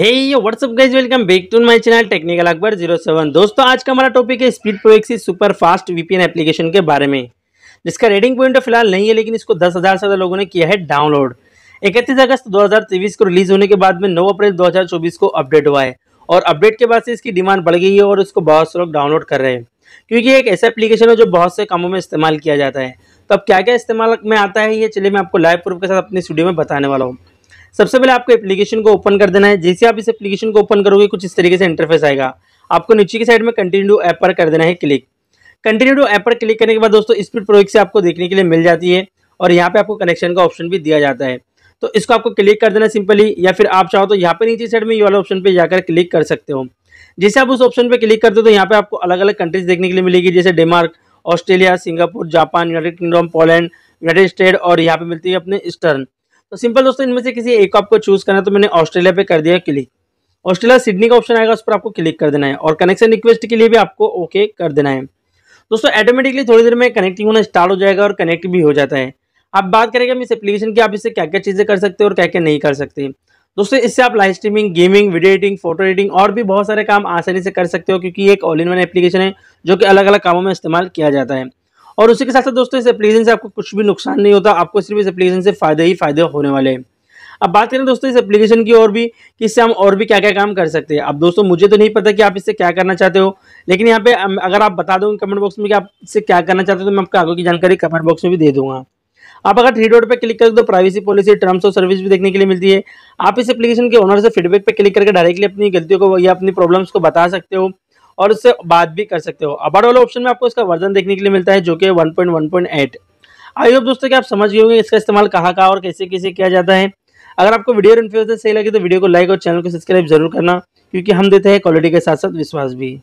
hey what's up guys welcome back to my channel technical Akbar zero seven दोस्तों आज का हमारा टॉपिक है स्पीड प्रो एक्सी सुपर फास्ट वीपीएन एप्लीकेशन के बारे में जिसका रेडिंग पॉइंट तो फिलहाल नहीं है लेकिन इसको दस हज़ार से ज़्यादा लोगों ने किया है डाउनलोड इकतीस अगस्त 2023 को रिलीज़ होने के बाद में 9 अप्रैल 2024 को अपडेट हुआ है और अपडेट के बाद से इसकी डिमांड बढ़ गई है और इसको बहुत से लोग डाउनलोड कर रहे हैं क्योंकि एक ऐसा एप्लीकेशन है जो बहुत से कामों में इस्तेमाल किया जाता है तो अब क्या क्या इस्तेमाल में आता है ये चलिए मैं आपको लाइव प्रूफ के साथ अपनी स्टूडियो में बताने वाला हूँ सबसे पहले आपको एप्लीकेशन को ओपन कर देना है जैसे आप इस एप्लीकेशन को ओपन करोगे कुछ इस तरीके से इंटरफेस आएगा आपको नीचे की साइड में कंटिन्यू ऐप पर कर देना है क्लिक कंटिन्यू टू ऐप पर क्लिक करने के बाद दोस्तों स्पीड प्रोजेक्ट से आपको देखने के लिए मिल जाती है और यहाँ पे आपको कनेक्शन का ऑप्शन भी दिया जाता है तो इसको आपको क्लिक कर देना सिंपली या फिर आप चाहो तो यहाँ पे नीचे साइड में ये वाला ऑप्शन पे जाकर क्लिक कर सकते हो जैसे आप उस ऑप्शन पे क्लिक करते हो तो यहाँ पे आपको अलग अलग कंट्रीज देखने के लिए मिलेगी जैसे Denmark Australia Singapore Japan United Kingdom Poland United State और यहाँ पे मिलती है अपने ईस्टर्न तो सिंपल दोस्तों इनमें से किसी एक आपको चूज करना है तो मैंने ऑस्ट्रेलिया पे कर दिया क्लिक ऑस्ट्रेलिया सिडनी का ऑप्शन आएगा उस पर आपको क्लिक कर देना है और कनेक्शन रिक्वेस्ट के लिए भी आपको ओके कर देना है दोस्तों ऑटोमेटिकली थोड़ी देर में कनेक्टिंग होना स्टार्ट हो जाएगा और कनेक्ट भी हो जाता है अब बात करेंगे हम इस एप्लीकेशन की आप इससे क्या क्या चीज़ें कर सकते हैं और क्या क्या नहीं कर सकते दोस्तों इससे आप live streaming gaming video editing photo editing और भी बहुत सारे काम आसानी से कर सकते हो क्योंकि एक ऑल इन वन एप्लीकेशन है जो कि अलग अलग कामों में इस्तेमाल किया जाता है और उसी के साथ साथ दोस्तों इस एप्लीकेशन से आपको कुछ भी नुकसान नहीं होता आपको सिर्फ इस एप्लीकेशन से फ़ायदे ही फ़ायदे होने वाले हैं अब बात करें दोस्तों इस एप्लीकेशन की और भी कि इससे हम और भी क्या क्या काम कर सकते हैं अब दोस्तों मुझे तो नहीं पता कि आप इससे क्या करना चाहते हो लेकिन यहाँ पे अगर आप बता दोगे कमेंट बॉक्स में कि आप इससे क्या करना चाहते हो तो मैं आपको आगे की जानकारी कमेंट बॉक्स में भी दे दूंगा आप अगर थ्री डॉट पर क्लिक करें तो प्राइवेसी पॉलिसी टर्म्स और सर्विस भी देखने के लिए मिलती है आप इस एप्लीकेशन के ओनर से फीडबैक पर क्लिक करके डायरेक्टली अपनी गलतियों को या अपनी प्रॉब्लम्स को बता सकते हो और उससे बात भी कर सकते हो अबाउट वाले ऑप्शन में आपको इसका वर्जन देखने के लिए मिलता है जो कि one point one point eight I hope दोस्तों कि आप समझ गए होंगे इसका इस्तेमाल कहाँ कहाँ और कैसे कैसे किया जाता है अगर आपको वीडियो इन्फ्यूजन सही लगे तो वीडियो को लाइक और चैनल को सब्सक्राइब जरूर करना क्योंकि हम देते हैं क्वालिटी के साथ साथ विश्वास भी